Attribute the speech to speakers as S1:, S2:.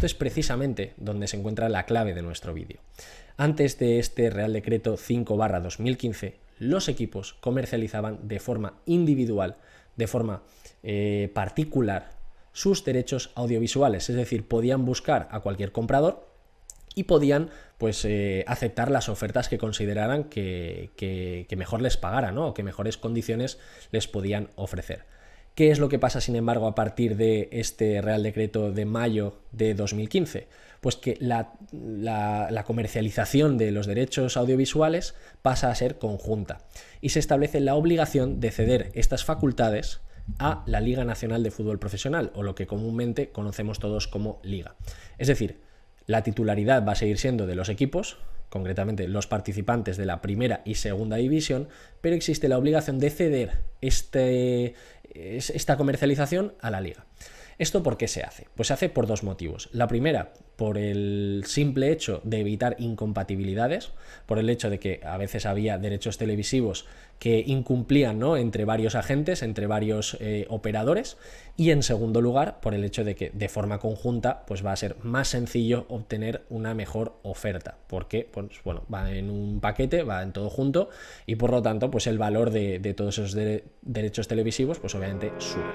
S1: esto es precisamente donde se encuentra la clave de nuestro vídeo. Antes de este Real Decreto 5-2015, los equipos comercializaban de forma individual, de forma eh, particular, sus derechos audiovisuales, es decir, podían buscar a cualquier comprador y podían pues eh, aceptar las ofertas que consideraran que, mejor les pagara o que mejores condiciones les podían ofrecer. ¿Qué es lo que pasa, sin embargo, a partir de este Real Decreto de mayo de 2015? Pues que la, comercialización de los derechos audiovisuales pasa a ser conjunta y se establece la obligación de ceder estas facultades a la Liga Nacional de Fútbol Profesional, o lo que comúnmente conocemos todos como Liga. Es decir, la titularidad va a seguir siendo de los equipos, concretamente los participantes de la primera y segunda división, pero existe la obligación de ceder este, esta comercialización a la liga. ¿Esto por qué se hace? Pues se hace por dos motivos. La primera, por el simple hecho de evitar incompatibilidades, por el hecho de que a veces había derechos televisivos que incumplían ¿no? entre varios agentes, entre varios eh, operadores, y en segundo lugar, por el hecho de que de forma conjunta pues va a ser más sencillo obtener una mejor oferta, porque pues, bueno, va en un paquete, va en todo junto, y por lo tanto pues el valor de, todos esos derechos televisivos pues obviamente sube.